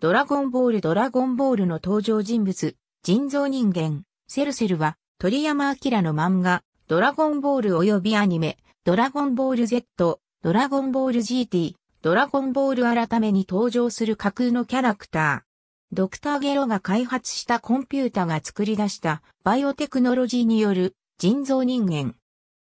ドラゴンボールドラゴンボールの登場人物、人造人間、セルセルは、鳥山明の漫画、ドラゴンボール及びアニメ、ドラゴンボール Z、ドラゴンボール GT、ドラゴンボール改めに登場する架空のキャラクター。ドクターゲロが開発したコンピュータが作り出したバイオテクノロジーによる人造人間。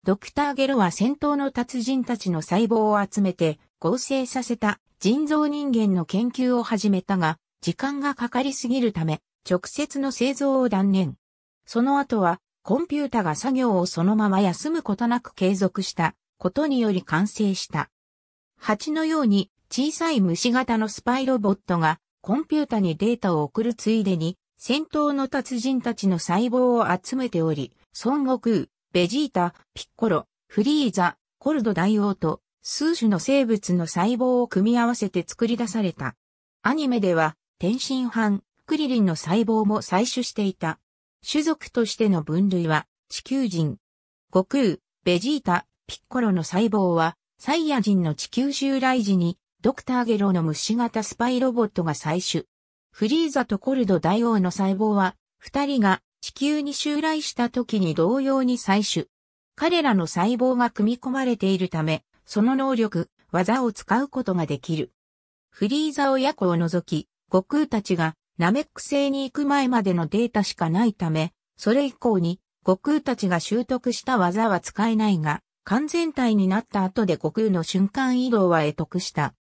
ドクターゲロは戦闘の達人たちの細胞を集めて合成させた人造人間の研究を始めたが、時間がかかりすぎるため、直接の製造を断念。その後は、コンピュータが作業をそのまま休むことなく継続したことにより完成した。蜂のように小さい虫型のスパイロボットがコンピュータにデータを送るついでに戦闘の達人たちの細胞を集めており、孫悟空、ベジータ、ピッコロ、フリーザ、コルド大王と数種の生物の細胞を組み合わせて作り出された。アニメでは、天津藩、クリリンの細胞も採取していた。種族としての分類は、地球人。悟空、ベジータ、ピッコロの細胞は、サイヤ人の地球襲来時に、ドクターゲロの虫型スパイロボットが採取。フリーザとコルド大王の細胞は、二人が地球に襲来した時に同様に採取。彼らの細胞が組み込まれているため、その能力、技を使うことができる。フリーザ親子を除き、悟空たちがナメック星に行く前までのデータしかないため、それ以降に悟空たちが習得した技は使えないが、完全体になった後で悟空の瞬間移動は得得した。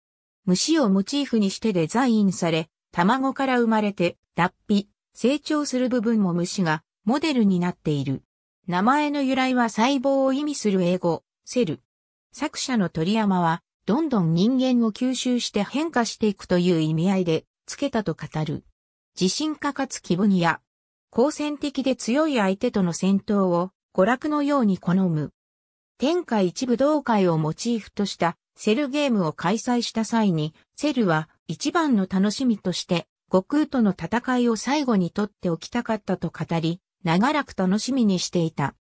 虫をモチーフにしてデザインされ、卵から生まれて脱皮、成長する部分も虫がモデルになっている。名前の由来は細胞を意味する英語、セル。作者の鳥山は、どんどん人間を吸収して変化していくという意味合いで、つけたと語る。自信家かつ希望にや、好戦的で強い相手との戦闘を、娯楽のように好む。天下一武道会をモチーフとしたセルゲームを開催した際に、セルは一番の楽しみとして、悟空との戦いを最後にとっておきたかったと語り、長らく楽しみにしていた。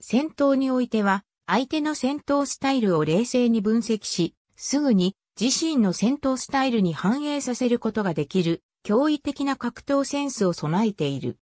戦闘においては、相手の戦闘スタイルを冷静に分析し、すぐに自身の戦闘スタイルに反映させることができる驚異的な格闘センスを備えている。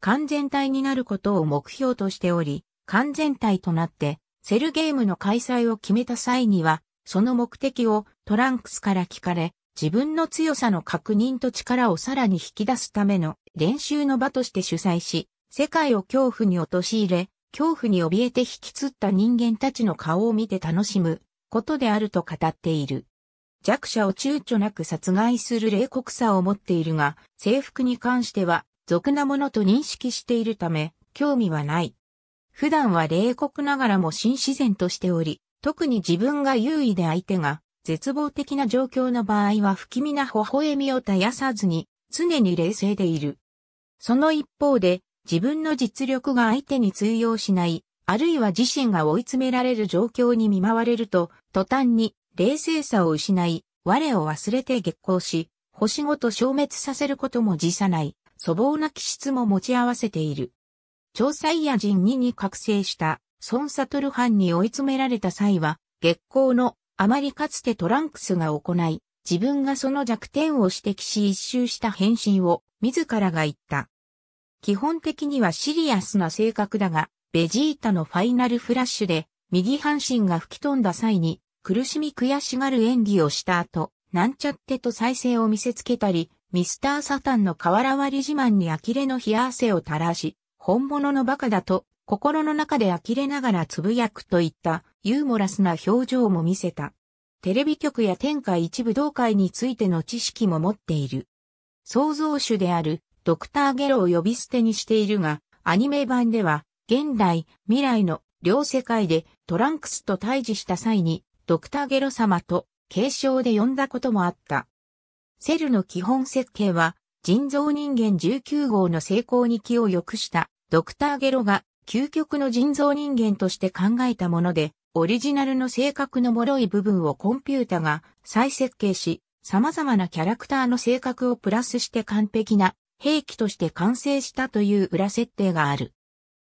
完全体になることを目標としており、完全体となってセルゲームの開催を決めた際には、その目的をトランクスから聞かれ、自分の強さの確認と力をさらに引き出すための練習の場として主催し、世界を恐怖に陥れ、恐怖に怯えて引きつった人間たちの顔を見て楽しむことであると語っている。弱者を躊躇なく殺害する冷酷さを持っているが、制服に関しては俗なものと認識しているため、興味はない。普段は冷酷ながらも新自然としており、特に自分が優位で相手が絶望的な状況の場合は不気味な微笑みを絶やさずに常に冷静でいる。その一方で自分の実力が相手に通用しない、あるいは自身が追い詰められる状況に見舞われると、途端に冷静さを失い、我を忘れて激光し、星ごと消滅させることも辞さない、粗暴な気質も持ち合わせている。調査イヤ人2に覚醒した孫悟藩に追い詰められた際は、月光のあまりかつてトランクスが行い、自分がその弱点を指摘し一周した返信を自らが言った。基本的にはシリアスな性格だが、ベジータのファイナルフラッシュで、右半身が吹き飛んだ際に、苦しみ悔しがる演技をした後、なんちゃってと再生を見せつけたり、ミスターサタンの瓦割り自慢に呆れの冷や汗を垂らし、本物のバカだと、心の中で呆れながらつぶやくといったユーモラスな表情も見せた。テレビ局や天下一武道会についての知識も持っている。創造主であるドクターゲロを呼び捨てにしているが、アニメ版では、現代、未来の両世界でトランクスと対峙した際に、ドクターゲロ様と継承で呼んだこともあった。セルの基本設計は、人造人間19号の成功に気を良くしたドクターゲロが究極の人造人間として考えたもので、オリジナルの性格の脆い部分をコンピュータが再設計し、様々なキャラクターの性格をプラスして完璧な兵器として完成したという裏設定がある。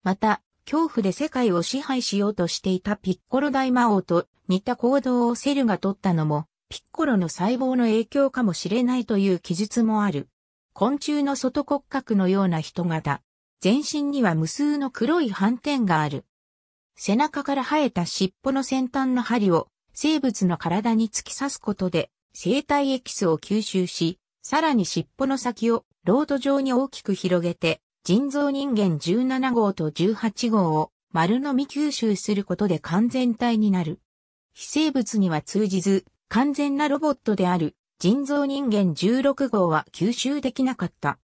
また、恐怖で世界を支配しようとしていたピッコロ大魔王と似た行動をセルが取ったのも、ピッコロの細胞の影響かもしれないという記述もある。昆虫の外骨格のような人型。全身には無数の黒い斑点がある。背中から生えた尻尾の先端の針を生物の体に突き刺すことで生体エキスを吸収し、さらに尻尾の先をロード上に大きく広げて、人造人間17号と18号を丸のみ吸収することで完全体になる。非生物には通じず、完全なロボットである人造人間16号は吸収できなかった。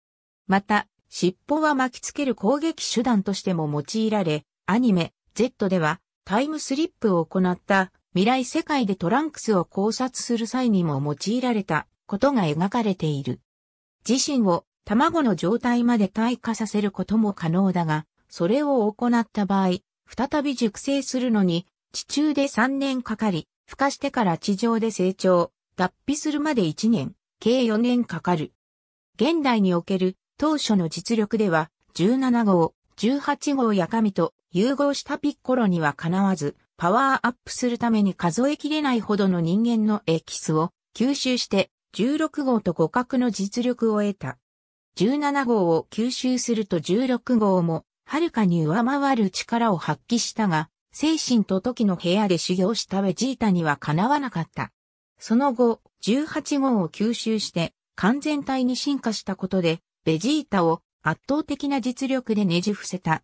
また、尻尾は巻きつける攻撃手段としても用いられ、アニメ、Z ではタイムスリップを行った未来世界でトランクスを考察する際にも用いられたことが描かれている。自身を卵の状態まで退化させることも可能だが、それを行った場合、再び熟成するのに、地中で3年かかり、孵化してから地上で成長、脱皮するまで1年、計4年かかる。現代における当初の実力では、17号、18号や神と融合したピッコロにはかなわず、パワーアップするために数えきれないほどの人間のエキスを吸収して、16号と互角の実力を得た。17号を吸収すると16号も、はるかに上回る力を発揮したが、精神と時の部屋で修行したベジータにはかなわなかった。その後、18号を吸収して、完全体に進化したことで、ベジータを圧倒的な実力でねじ伏せた。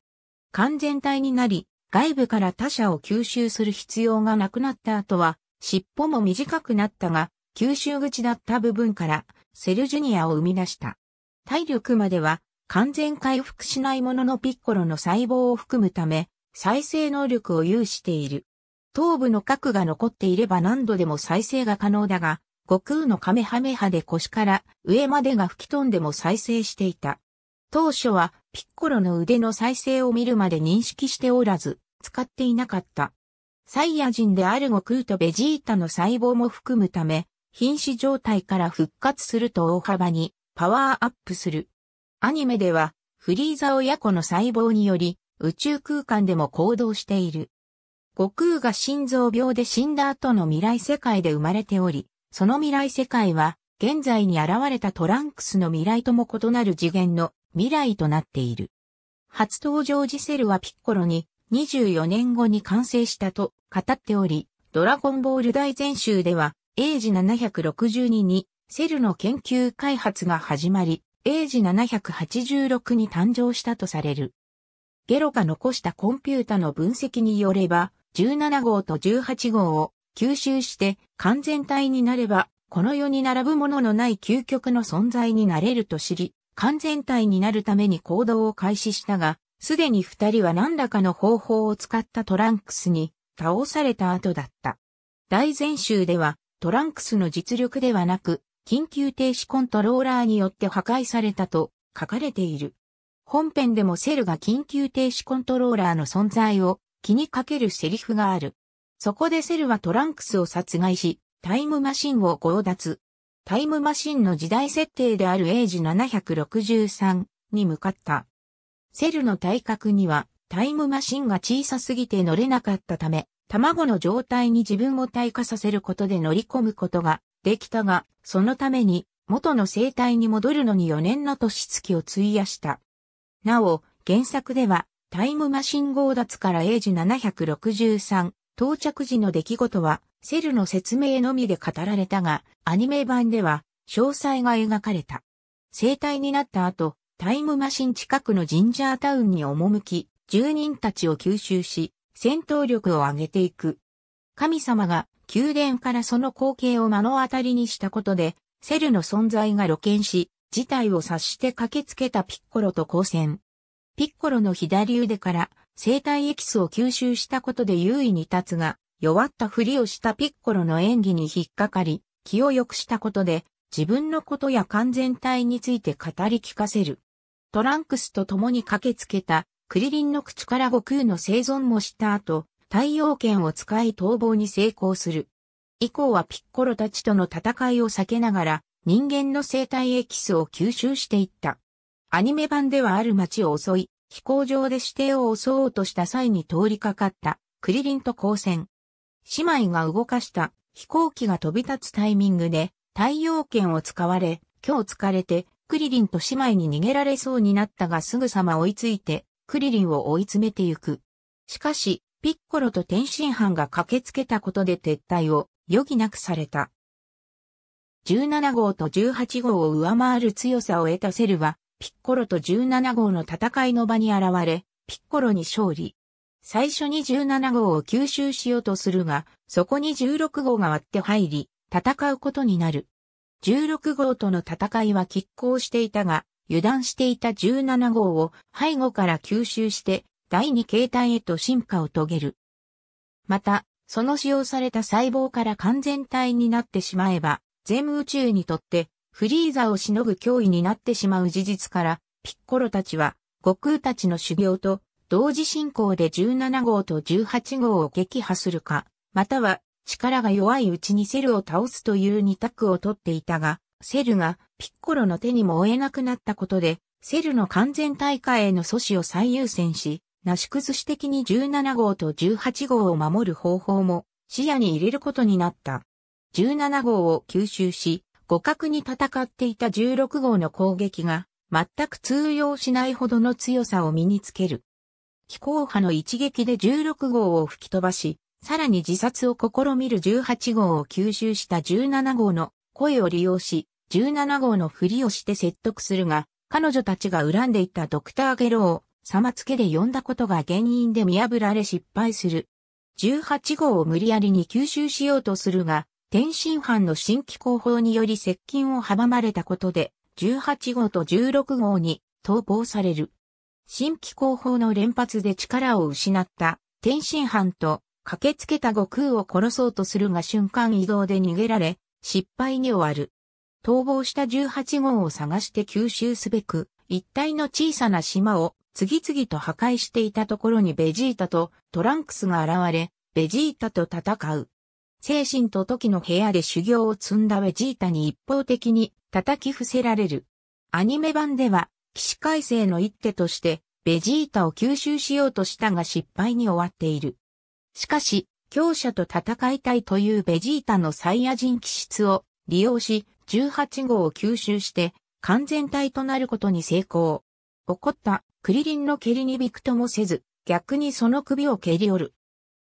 完全体になり、外部から他者を吸収する必要がなくなった後は、尻尾も短くなったが、吸収口だった部分から、セルジュニアを生み出した。体力までは完全回復しないもののピッコロの細胞を含むため、再生能力を有している。頭部の核が残っていれば何度でも再生が可能だが、悟空のカメハメハで腰から上までが吹き飛んでも再生していた。当初はピッコロの腕の再生を見るまで認識しておらず、使っていなかった。サイヤ人である悟空とベジータの細胞も含むため、瀕死状態から復活すると大幅にパワーアップする。アニメでは、フリーザ親子の細胞により、宇宙空間でも行動している。悟空が心臓病で死んだ後の未来世界で生まれており、その未来世界は、現在に現れたトランクスの未来とも異なる次元の未来となっている。初登場ジセルはピッコロに24年後に完成したと語っており、ドラゴンボール大全集では、エイジ762にセルの研究開発が始まり、英治786に誕生したとされる。ゲロが残したコンピュータの分析によれば、17号と18号を吸収して完全体になれば、この世に並ぶもののない究極の存在になれると知り、完全体になるために行動を開始したが、すでに二人は何らかの方法を使ったトランクスに倒された後だった。大前週ではトランクスの実力ではなく緊急停止コントローラーによって破壊されたと書かれている。本編でもセルが緊急停止コントローラーの存在を気にかけるセリフがある。そこでセルはトランクスを殺害し、タイムマシンを強奪。タイムマシンの時代設定であるエイジ763に向かった。セルの体格にはタイムマシンが小さすぎて乗れなかったため、卵の状態に自分を退化させることで乗り込むことができたが、そのために元の生態に戻るのに4年の年月を費やした。なお、原作ではタイムマシン号脱から英治763到着時の出来事はセルの説明のみで語られたが、アニメ版では詳細が描かれた。生態になった後、タイムマシン近くのジンジャータウンに赴き、住人たちを吸収し、戦闘力を上げていく。神様が宮殿からその光景を目の当たりにしたことで、セルの存在が露見し、事態を察して駆けつけたピッコロと交戦。ピッコロの左腕から生体エキスを吸収したことで優位に立つが、弱ったふりをしたピッコロの演技に引っかかり、気を良くしたことで、自分のことや完全体について語り聞かせる。トランクスと共に駆けつけた、クリリンの口から悟空の生存もした後、太陽剣を使い逃亡に成功する。以降はピッコロたちとの戦いを避けながら、人間の生態エキスを吸収していった。アニメ版ではある街を襲い、飛行場で指定を襲おうとした際に通りかかった、クリリンと交戦。姉妹が動かした飛行機が飛び立つタイミングで、太陽剣を使われ、今日疲れて、クリリンと姉妹に逃げられそうになったがすぐさま追いついて、クリリンを追い詰めてゆく。しかし、ピッコロと天津飯が駆けつけたことで撤退を余儀なくされた。17号と18号を上回る強さを得たセルは、ピッコロと17号の戦いの場に現れ、ピッコロに勝利。最初に17号を吸収しようとするが、そこに16号が割って入り、戦うことになる。16号との戦いは拮抗していたが、油断していた17号を背後から吸収して第二形態へと進化を遂げる。また、その使用された細胞から完全体になってしまえば、全宇宙にとってフリーザをしのぐ脅威になってしまう事実から、ピッコロたちは、悟空たちの修行と同時進行で17号と18号を撃破するか、または力が弱いうちにセルを倒すという二択を取っていたが、セルがピッコロの手にも負えなくなったことで、セルの完全大化への阻止を最優先し、なし崩し的に17号と18号を守る方法も視野に入れることになった。17号を吸収し、互角に戦っていた16号の攻撃が全く通用しないほどの強さを身につける。非公派の一撃で16号を吹き飛ばし、さらに自殺を試みる18号を吸収した17号の声を利用し、17号のふりをして説得するが、彼女たちが恨んでいたドクターゲロを様付けで呼んだことが原因で見破られ失敗する。18号を無理やりに吸収しようとするが、天津藩の新規広報により接近を阻まれたことで、18号と16号に逃亡される。新規広報の連発で力を失った天津藩と駆けつけた悟空を殺そうとするが瞬間移動で逃げられ、失敗に終わる。逃亡した18号を探して吸収すべく、一帯の小さな島を次々と破壊していたところにベジータとトランクスが現れ、ベジータと戦う。精神と時の部屋で修行を積んだベジータに一方的に叩き伏せられる。アニメ版では、騎士改正の一手として、ベジータを吸収しようとしたが失敗に終わっている。しかし、強者と戦いたいというベジータのサイヤ人気質を利用し、18号を吸収して、完全体となることに成功。起こったクリリンの蹴りにびくともせず、逆にその首を蹴り折る。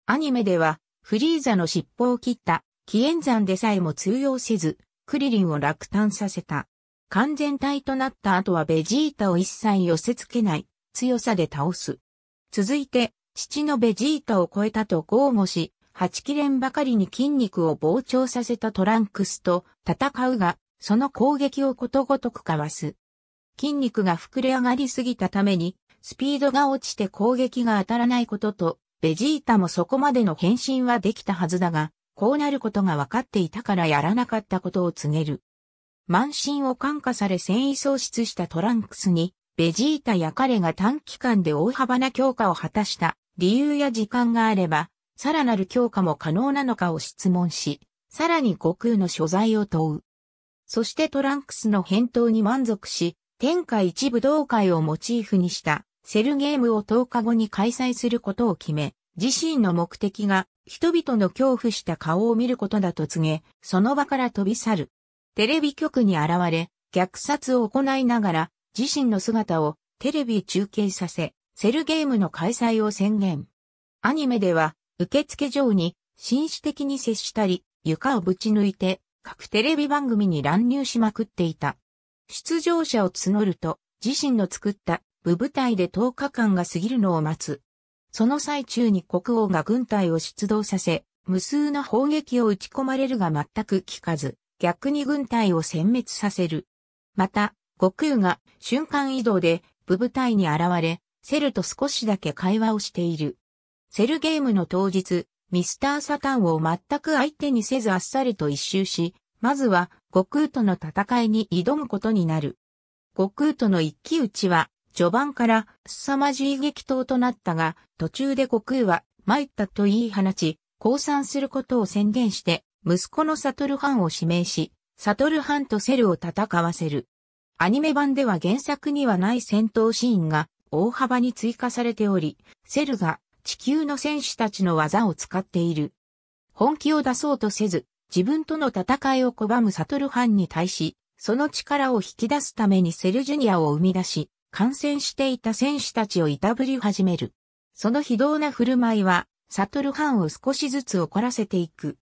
アニメでは、フリーザの尻尾を切った、紀元山でさえも通用せず、クリリンを落胆させた。完全体となった後はベジータを一切寄せ付けない、強さで倒す。続いて、父のベジータを超えたと豪語し、八切れんばかりに筋肉を膨張させたトランクスと戦うが、その攻撃をことごとくかわす。筋肉が膨れ上がりすぎたために、スピードが落ちて攻撃が当たらないことと、ベジータもそこまでの変身はできたはずだが、こうなることが分かっていたからやらなかったことを告げる。満身を感化され繊維喪失したトランクスに、ベジータや彼が短期間で大幅な強化を果たした理由や時間があれば、さらなる強化も可能なのかを質問し、さらに悟空の所在を問う。そしてトランクスの返答に満足し、天下一武道会をモチーフにしたセルゲームを10日後に開催することを決め、自身の目的が人々の恐怖した顔を見ることだと告げ、その場から飛び去る。テレビ局に現れ、虐殺を行いながら自身の姿をテレビ中継させ、セルゲームの開催を宣言。アニメでは、受付上に紳士的に接したり、床をぶち抜いて、各テレビ番組に乱入しまくっていた。出場者を募ると、自身の作った部部隊で10日間が過ぎるのを待つ。その最中に国王が軍隊を出動させ、無数の砲撃を打ち込まれるが全く効かず、逆に軍隊を殲滅させる。また、悟空が瞬間移動で部部隊に現れ、セルと少しだけ会話をしている。セルゲームの当日、ミスター・サタンを全く相手にせずあっさりと一周し、まずは悟空との戦いに挑むことになる。悟空との一騎打ちは序盤から凄まじい激闘となったが、途中で悟空は参ったと言い放ち、降参することを宣言して、息子のサトルハンを指名し、サトルハンとセルを戦わせる。アニメ版では原作にはない戦闘シーンが大幅に追加されており、セルが地球の戦士たちの技を使っている。本気を出そうとせず、自分との戦いを拒むサトルンに対し、その力を引き出すためにセルジュニアを生み出し、感染していた選手たちをいたぶり始める。その非道な振る舞いは、サトルンを少しずつ怒らせていく。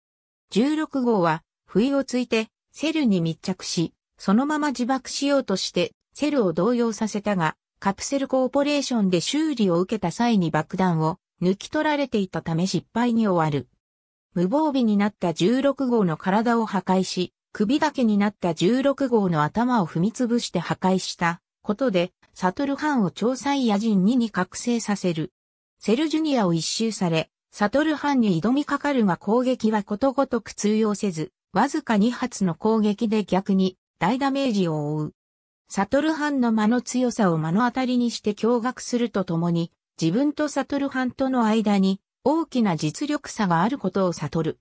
16号は、不意をついて、セルに密着し、そのまま自爆しようとして、セルを動揺させたが、カプセルコーポレーションで修理を受けた際に爆弾を抜き取られていたため失敗に終わる。無防備になった16号の体を破壊し、首だけになった16号の頭を踏みつぶして破壊したことで、サトルハンを調査ヤ人2に覚醒させる。セルジュニアを一周され、サトルハンに挑みかかるが攻撃はことごとく通用せず、わずか2発の攻撃で逆に大ダメージを負う。サトルハンの間の強さを目の当たりにして驚愕するとともに、自分とサトルハンとの間に大きな実力差があることを悟る。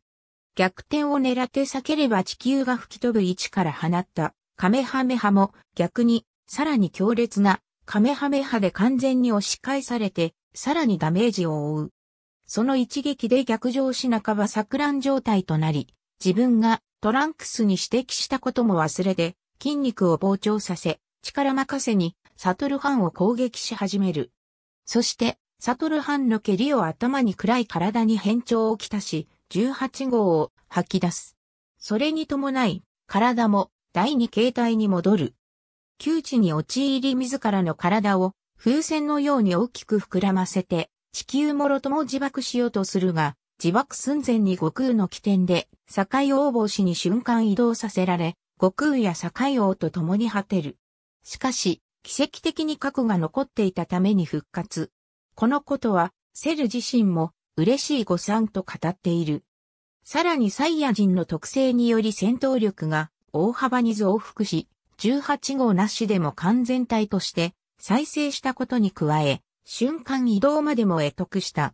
逆転を狙って避ければ地球が吹き飛ぶ位置から放ったカメハメハも逆にさらに強烈なカメハメハで完全に押し返されてさらにダメージを負う。その一撃で逆上し半ば錯乱状態となり、自分がトランクスに指摘したことも忘れて筋肉を膨張させ力任せにサトルハンを攻撃し始める。そしてサトル藩の蹴りを頭に暗い体に変調をきたし、18号を吐き出す。それに伴い、体も第二形態に戻る。窮地に陥り自らの体を風船のように大きく膨らませて、地球もろとも自爆しようとするが、自爆寸前に悟空の起点で、境王帽子に瞬間移動させられ、悟空や境王と共に果てる。しかし、奇跡的に核が残っていたために復活。このことは、セル自身も嬉しい誤算と語っている。さらにサイヤ人の特性により戦闘力が大幅に増幅し、18号なしでも完全体として再生したことに加え、瞬間移動までも得得した。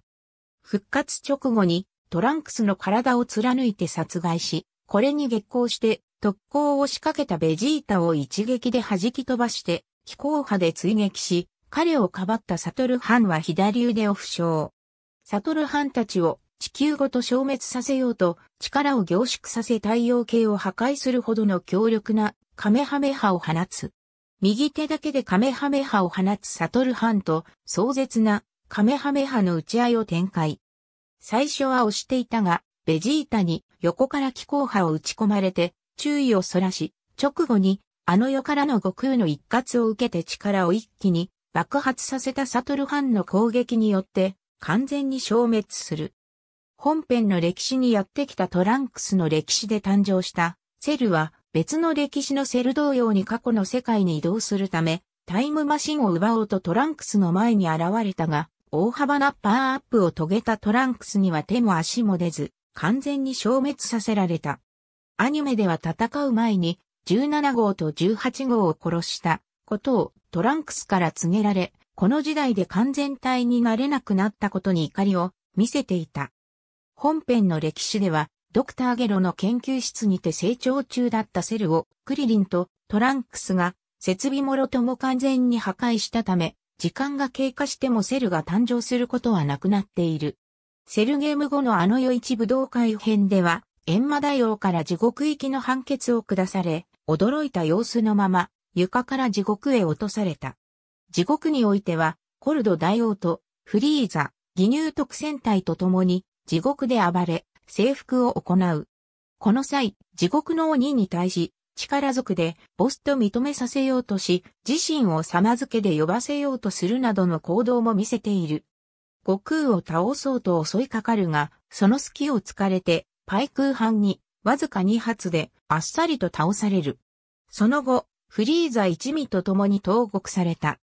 復活直後にトランクスの体を貫いて殺害し、これに激光して特攻を仕掛けたベジータを一撃で弾き飛ばして、飛行波で追撃し、彼をかばったサトルハンは左腕を負傷。サトルハンたちを地球ごと消滅させようと力を凝縮させ太陽系を破壊するほどの強力なカメハメハを放つ。右手だけでカメハメハを放つサトルハンと壮絶なカメハメハの打ち合いを展開。最初は押していたが、ベジータに横から気候波を打ち込まれて注意をそらし、直後にあの世からの悟空の一括を受けて力を一気に爆発させたサトルハンの攻撃によって完全に消滅する。本編の歴史にやってきたトランクスの歴史で誕生したセルは別の歴史のセル同様に過去の世界に移動するためタイムマシンを奪おうとトランクスの前に現れたが大幅なパワーアップを遂げたトランクスには手も足も出ず完全に消滅させられた。アニメでは戦う前に17号と18号を殺したことをトランクスから告げられ、この時代で完全体になれなくなったことに怒りを見せていた。本編の歴史では、ドクターゲロの研究室にて成長中だったセルをクリリンとトランクスが設備もろとも完全に破壊したため、時間が経過してもセルが誕生することはなくなっている。セルゲーム後のあの世一武道会編では、閻魔大王から地獄行きの判決を下され、驚いた様子のまま、床から地獄へ落とされた。地獄においては、コルド大王とフリーザ、義乳特戦隊と共に地獄で暴れ、征服を行う。この際、地獄の鬼に対し、力族でボスと認めさせようとし、自身を様付けで呼ばせようとするなどの行動も見せている。悟空を倒そうと襲いかかるが、その隙を突かれて、パイ空ンに、わずか2発で、あっさりと倒される。その後、フリーザ一味と共に投獄された。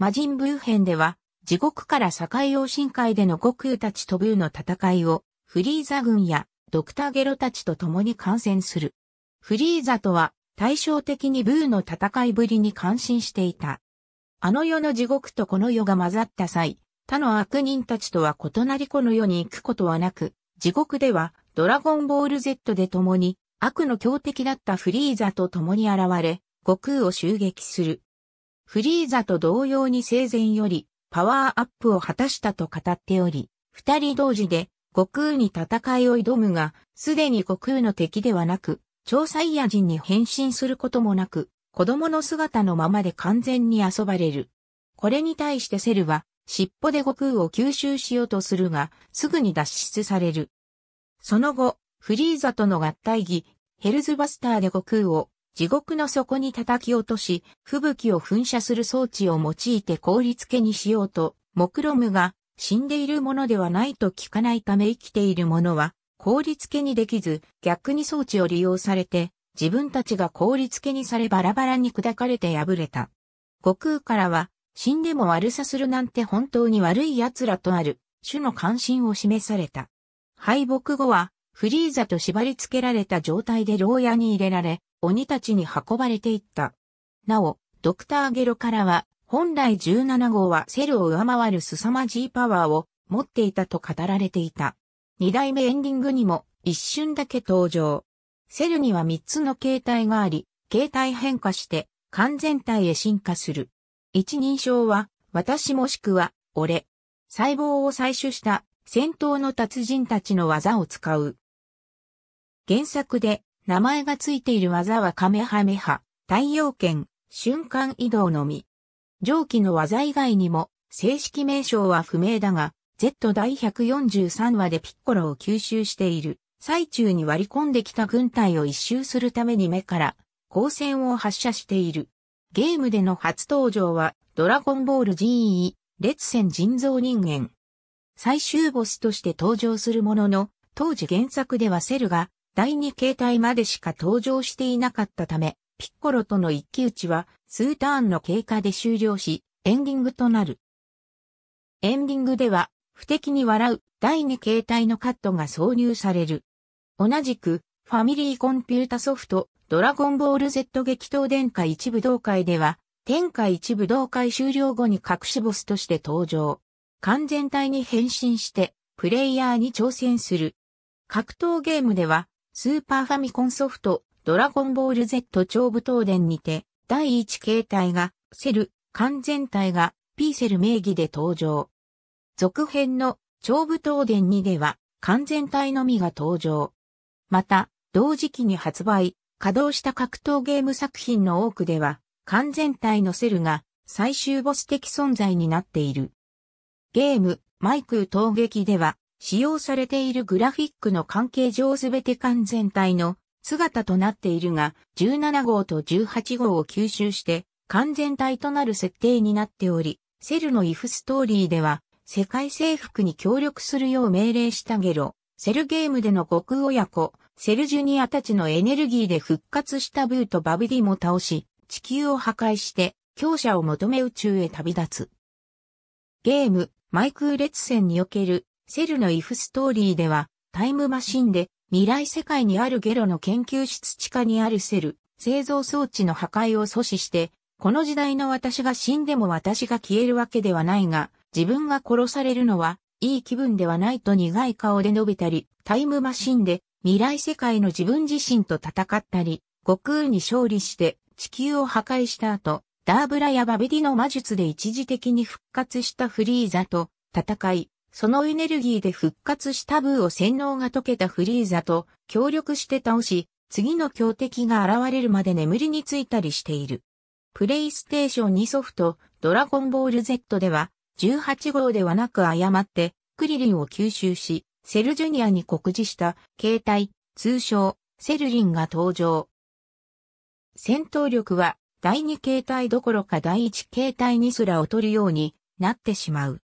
魔人ブー編では、地獄から境王神海での悟空たちとブーの戦いを、フリーザ軍やドクターゲロたちと共に観戦する。フリーザとは対照的にブーの戦いぶりに感心していた。あの世の地獄とこの世が混ざった際、他の悪人たちとは異なりこの世に行くことはなく、地獄ではドラゴンボール Z で共に悪の強敵だったフリーザと共に現れ、悟空を襲撃する。フリーザと同様に生前よりパワーアップを果たしたと語っており、二人同時で悟空に戦いを挑むが、すでに悟空の敵ではなく、超サイヤ人に変身することもなく、子供の姿のままで完全に遊ばれる。これに対してセルは、尻尾で悟空を吸収しようとするが、すぐに脱出される。その後、フリーザとの合体儀、ヘルズバスターで悟空を地獄の底に叩き落とし、吹雪を噴射する装置を用いて凍り付けにしようと、目論むが、死んでいるものではないと聞かないため生きているものは、凍り付けにできず、逆に装置を利用されて、自分たちが凍り付けにされバラバラに砕かれて破れた。悟空からは、死んでも悪さするなんて本当に悪い奴らとある、種の関心を示された。敗北後は、フリーザと縛り付けられた状態で牢屋に入れられ、鬼たちに運ばれていった。なお、ドクターゲロからは、本来17号はセルを上回る凄まじいパワーを持っていたと語られていた。二代目エンディングにも一瞬だけ登場。セルには三つの形態があり、形態変化して完全体へ進化する。一人称は、私もしくは、俺。細胞を採取した戦闘の達人たちの技を使う。原作で名前がついている技はカメハメハ、太陽圏、瞬間移動のみ。上記の技以外にも、正式名称は不明だが、Z 第143話でピッコロを吸収している。最中に割り込んできた軍隊を一周するために目から光線を発射している。ゲームでの初登場は、ドラゴンボール GE、列戦人造人間。最終ボスとして登場するものの、当時原作ではセルが第2形態までしか登場していなかったため、ピッコロとの一騎打ちは数ターンの経過で終了し、エンディングとなる。エンディングでは、不敵に笑う第2形態のカットが挿入される。同じく、ファミリーコンピュータソフト、ドラゴンボール Z 激闘殿下一武道会では、天下一武道会終了後に隠しボスとして登場。完全体に変身して、プレイヤーに挑戦する。格闘ゲームでは、スーパーファミコンソフト、ドラゴンボール Z 超武闘伝にて、第1形態が、セル、完全体が、ピーセル名義で登場。続編の、超武闘伝2では、完全体のみが登場。また、同時期に発売、稼働した格闘ゲーム作品の多くでは、完全体のセルが、最終ボス的存在になっている。ゲーム、マイク闘撃では、使用されているグラフィックの関係上すべて完全体の姿となっているが、17号と18号を吸収して完全体となる設定になっており、セルのイフストーリーでは、世界征服に協力するよう命令したゲロ、セルゲームでの悟空親子、セルジュニアたちのエネルギーで復活したブーとバビディも倒し、地球を破壊して、強者を求め宇宙へ旅立つ。ゲーム、マイ空列戦におけるセルのイフストーリーでは、タイムマシンで未来世界にあるゲロの研究室地下にあるセル、製造装置の破壊を阻止して、この時代の私が死んでも私が消えるわけではないが、自分が殺されるのは、いい気分ではないと苦い顔で述べたり、タイムマシンで未来世界の自分自身と戦ったり、悟空に勝利して地球を破壊した後、ダーブラやバベディの魔術で一時的に復活したフリーザと戦い、そのエネルギーで復活したブーを洗脳が解けたフリーザと協力して倒し、次の強敵が現れるまで眠りについたりしている。プレイステーション2ソフト、ドラゴンボール Z では、18号ではなく誤って、クリリンを吸収し、セルジュニアに告示した、携帯、通称、セルリンが登場。戦闘力は、第2形態どころか第1形態にすら劣るようになってしまう。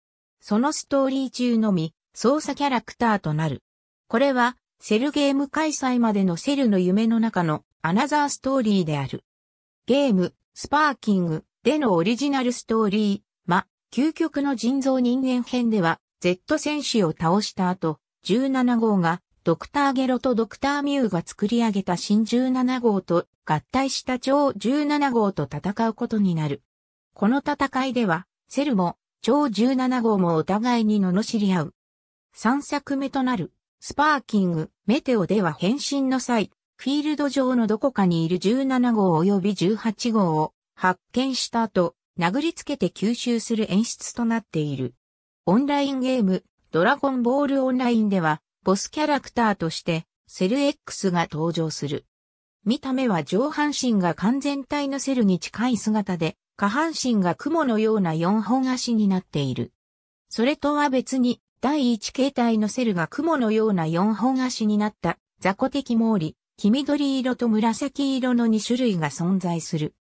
そのストーリー中のみ、操作キャラクターとなる。これは、セルゲーム開催までのセルの夢の中のアナザーストーリーである。ゲーム、スパーキングでのオリジナルストーリー、ま、究極の人造人間編では、Z 戦士を倒した後、17号が、ドクターゲロとドクターミュウが作り上げた新17号と合体した超17号と戦うことになる。この戦いでは、セルも超17号もお互いに罵り合う。3作目となる、スパーキング、メテオでは変身の際、フィールド上のどこかにいる17号及び18号を発見した後、殴りつけて吸収する演出となっている。オンラインゲーム、ドラゴンボールオンラインでは、ボスキャラクターとして、セル X が登場する。見た目は上半身が完全体のセルに近い姿で、下半身が雲のような四本足になっている。それとは別に、第一形態のセルが雲のような四本足になった雑魚的毛利、黄緑色と紫色の2種類が存在する。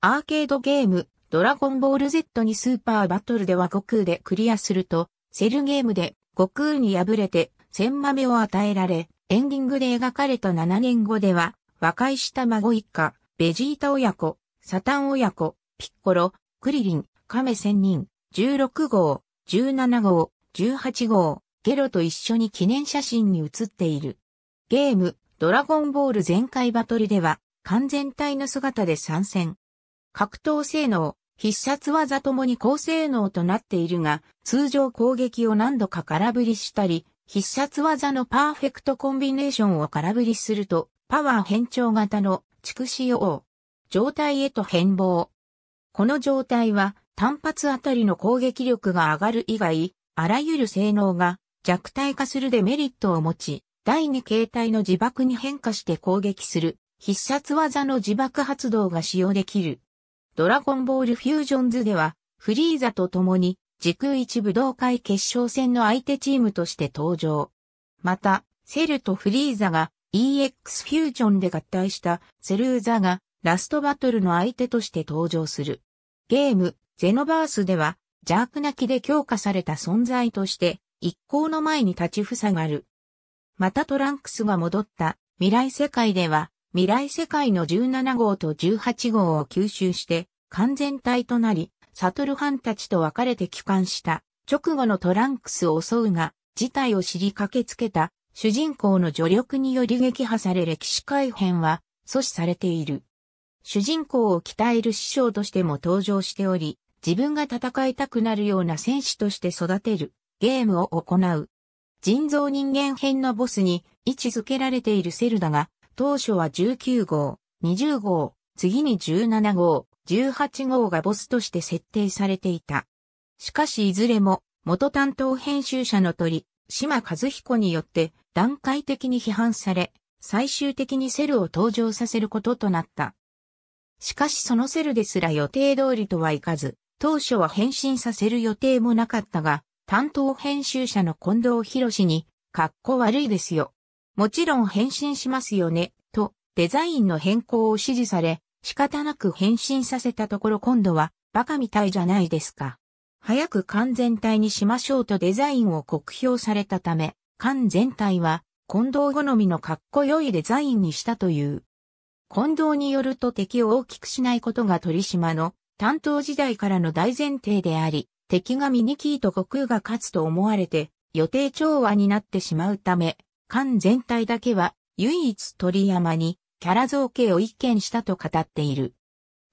アーケードゲーム、ドラゴンボール Z にスーパーバトルでは悟空でクリアすると、セルゲームで悟空に敗れて、千豆を与えられ、エンディングで描かれた7年後では、和解した孫一家、ベジータ親子、サタン親子、ピッコロ、クリリン、カメ仙人、16号、17号、18号、ゲロと一緒に記念写真に写っている。ゲーム、ドラゴンボール全開バトルでは、完全体の姿で参戦。格闘性能、必殺技ともに高性能となっているが、通常攻撃を何度か空振りしたり、必殺技のパーフェクトコンビネーションを空振りすると、パワー変調型の畜子用、状態へと変貌。この状態は単発あたりの攻撃力が上がる以外、あらゆる性能が弱体化するデメリットを持ち、第二形態の自爆に変化して攻撃する必殺技の自爆発動が使用できる。ドラゴンボールフュージョンズでは、フリーザと共に時空一武道会決勝戦の相手チームとして登場。また、セルとフリーザが EX フュージョンで合体したセルーザがラストバトルの相手として登場する。ゲーム、ゼノバースでは、邪悪な気で強化された存在として、一行の前に立ちふさがる。またトランクスが戻った未来世界では、未来世界の17号と18号を吸収して、完全体となり、サトルハンたちと別れて帰還した直後のトランクスを襲うが、事態を知りかけつけた主人公の助力により撃破され歴史改変は阻止されている。主人公を鍛える師匠としても登場しており、自分が戦いたくなるような戦士として育てるゲームを行う。人造人間編のボスに位置づけられているセルだが、当初は19号、20号、次に17号、18号がボスとして設定されていた。しかしいずれも元担当編集者の鳥、島和彦によって段階的に批判され、最終的にセルを登場させることとなった。しかしそのセルですら予定通りとはいかず、当初は返信させる予定もなかったが、担当編集者の近藤博士に、格好悪いですよ。もちろん返信しますよね、と、デザインの変更を指示され、仕方なく返信させたところ今度は、バカみたいじゃないですか。早く完全体にしましょうとデザインを酷評されたため、完全体は、近藤好みのかっこよいデザインにしたという。近藤によると敵を大きくしないことが鳥島の担当時代からの大前提であり、敵がミニキーと悟空が勝つと思われて予定調和になってしまうため、艦全体だけは唯一鳥山にキャラ造形を一見したと語っている。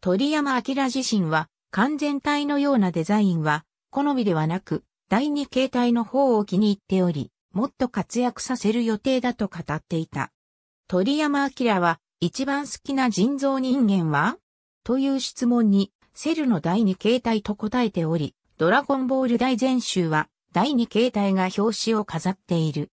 鳥山明自身は艦全体のようなデザインは好みではなく第二形態の方を気に入っており、もっと活躍させる予定だと語っていた。鳥山明は一番好きな人造人間はという質問に、セルの第二形態と答えており、ドラゴンボール大全集は第二形態が表紙を飾っている。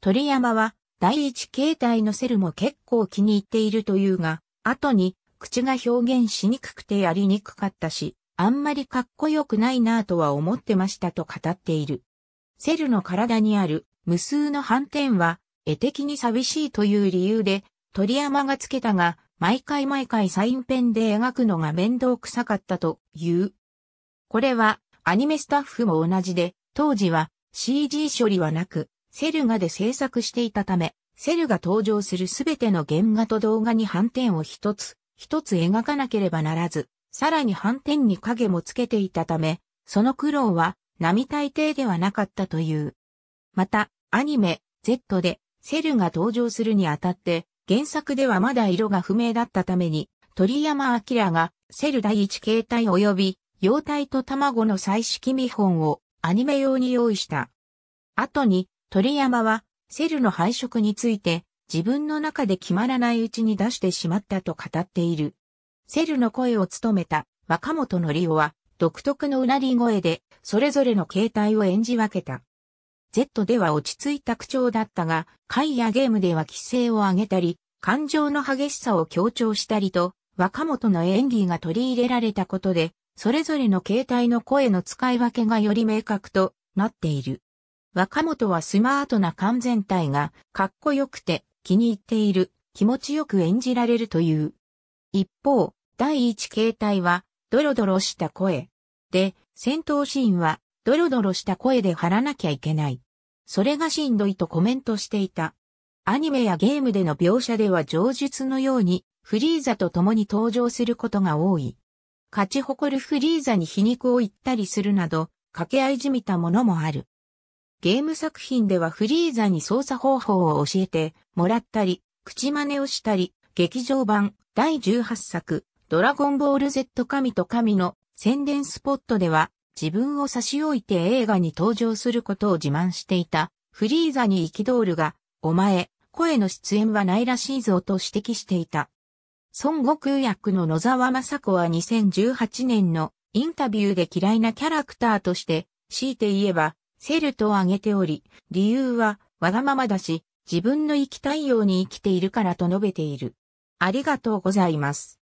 鳥山は第一形態のセルも結構気に入っているというが、後に口が表現しにくくてやりにくかったし、あんまりかっこよくないなぁとは思ってましたと語っている。セルの体にある無数の斑点は絵的に寂しいという理由で鳥山がつけたが、毎回毎回サインペンで描くのが面倒くさかったという。これはアニメスタッフも同じで、当時は CG 処理はなく、セルガで制作していたため、セルが登場するすべての原画と動画に反転を一つ、一つ描かなければならず、さらに反転に影もつけていたため、その苦労は並大抵ではなかったという。また、アニメ、Z で、セルが登場するにあたって、原作ではまだ色が不明だったために、鳥山明がセル第一形態及び幼体と卵の彩色見本をアニメ用に用意した。後に鳥山はセルの配色について自分の中で決まらないうちに出してしまったと語っている。セルの声を務めた若本のりおは独特のうなり声でそれぞれの形態を演じ分けた。Z では落ち着いた口調だったが、回やゲームでは規制を上げたり、感情の激しさを強調したりと、若元の演技が取り入れられたことで、それぞれの携帯の声の使い分けがより明確となっている。若元はスマートな完全体がかっこよくて気に入っている、気持ちよく演じられるという。一方、第一形態はドロドロした声。で、戦闘シーンはドロドロした声で張らなきゃいけない。それがしんどいとコメントしていた。アニメやゲームでの描写では上述のように、フリーザと共に登場することが多い。勝ち誇るフリーザに皮肉を言ったりするなど、掛け合いじみたものもある。ゲーム作品ではフリーザに操作方法を教えてもらったり、口真似をしたり、劇場版第18作、ドラゴンボール Z 神と神の宣伝スポットでは、自分を差し置いて映画に登場することを自慢していた、フリーザに憤るが、お前、声の出演はないらしいぞと指摘していた。孫悟空役の野沢雅子は2018年のインタビューで嫌いなキャラクターとして、強いて言えば、セルと挙げており、理由は、わがままだし、自分の生きたいように生きているからと述べている。ありがとうございます。